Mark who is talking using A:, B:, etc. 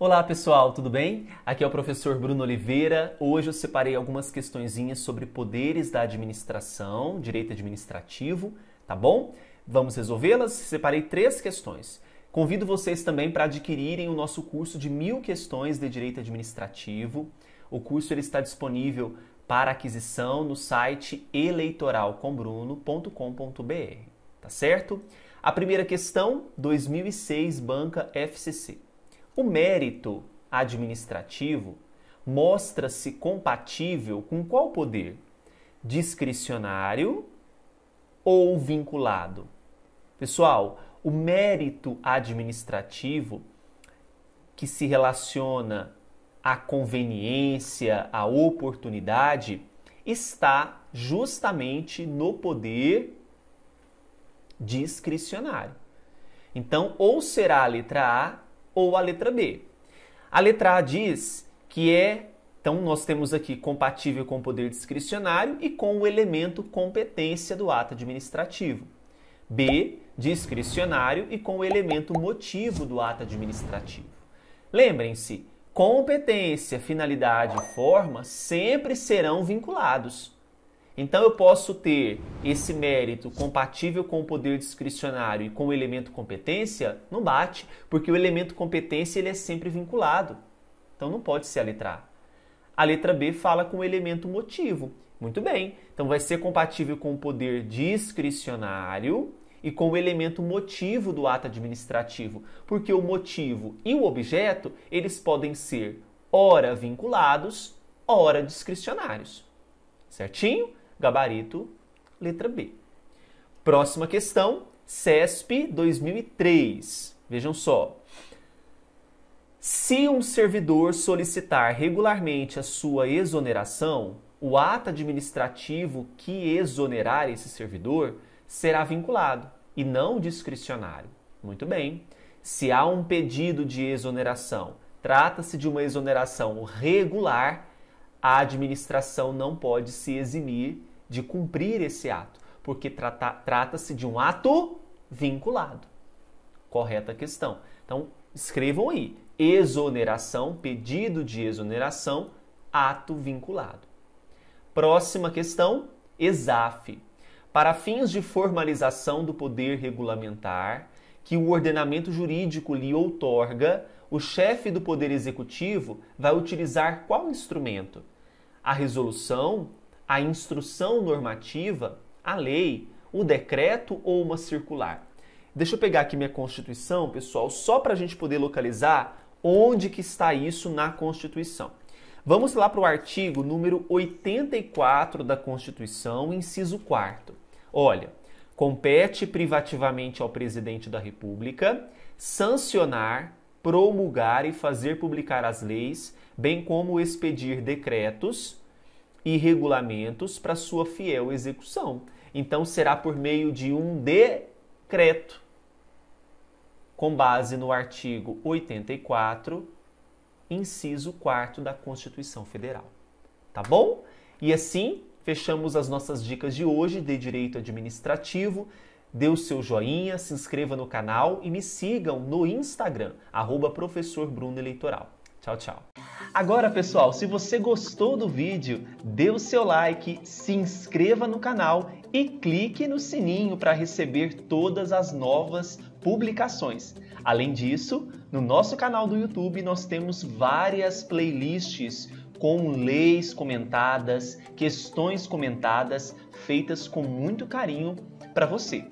A: Olá pessoal, tudo bem? Aqui é o professor Bruno Oliveira. Hoje eu separei algumas questõezinhas sobre poderes da administração, direito administrativo, tá bom? Vamos resolvê-las? Separei três questões. Convido vocês também para adquirirem o nosso curso de mil questões de direito administrativo. O curso ele está disponível para aquisição no site eleitoralcombruno.com.br, tá certo? A primeira questão, 2006 Banca FCC. O mérito administrativo mostra-se compatível com qual poder? Discricionário ou vinculado? Pessoal, o mérito administrativo que se relaciona à conveniência, à oportunidade, está justamente no poder discricionário. Então, ou será a letra A ou a letra B. A letra A diz que é, então nós temos aqui compatível com o poder discricionário e com o elemento competência do ato administrativo. B, discricionário e com o elemento motivo do ato administrativo. Lembrem-se, competência, finalidade e forma sempre serão vinculados. Então eu posso ter esse mérito compatível com o poder discricionário e com o elemento competência? Não bate, porque o elemento competência ele é sempre vinculado. Então não pode ser a letra A. A letra B fala com o elemento motivo. Muito bem. Então vai ser compatível com o poder discricionário e com o elemento motivo do ato administrativo, porque o motivo e o objeto, eles podem ser ora vinculados, ora discricionários. Certinho? Gabarito, letra B. Próxima questão, CESP 2003. Vejam só. Se um servidor solicitar regularmente a sua exoneração, o ato administrativo que exonerar esse servidor será vinculado e não discricionário. Muito bem. Se há um pedido de exoneração, trata-se de uma exoneração regular, a administração não pode se eximir de cumprir esse ato, porque trata-se de um ato vinculado. Correta questão. Então, escrevam aí: exoneração, pedido de exoneração, ato vinculado. Próxima questão: ESAF. Para fins de formalização do poder regulamentar que o ordenamento jurídico lhe outorga, o chefe do Poder Executivo vai utilizar qual instrumento? A resolução, a instrução normativa, a lei, o decreto ou uma circular. Deixa eu pegar aqui minha Constituição, pessoal, só para a gente poder localizar onde que está isso na Constituição. Vamos lá para o artigo número 84 da Constituição, inciso 4. Olha, compete privativamente ao presidente da República sancionar, promulgar e fazer publicar as leis, bem como expedir decretos, e regulamentos para sua fiel execução. Então será por meio de um decreto, com base no artigo 84, inciso 4 da Constituição Federal. Tá bom? E assim fechamos as nossas dicas de hoje de direito administrativo. Dê o seu joinha, se inscreva no canal e me sigam no Instagram, arroba professor Bruno Eleitoral. Tchau, tchau. Agora, pessoal, se você gostou do vídeo, dê o seu like, se inscreva no canal e clique no sininho para receber todas as novas publicações. Além disso, no nosso canal do YouTube nós temos várias playlists com leis comentadas, questões comentadas, feitas com muito carinho para você.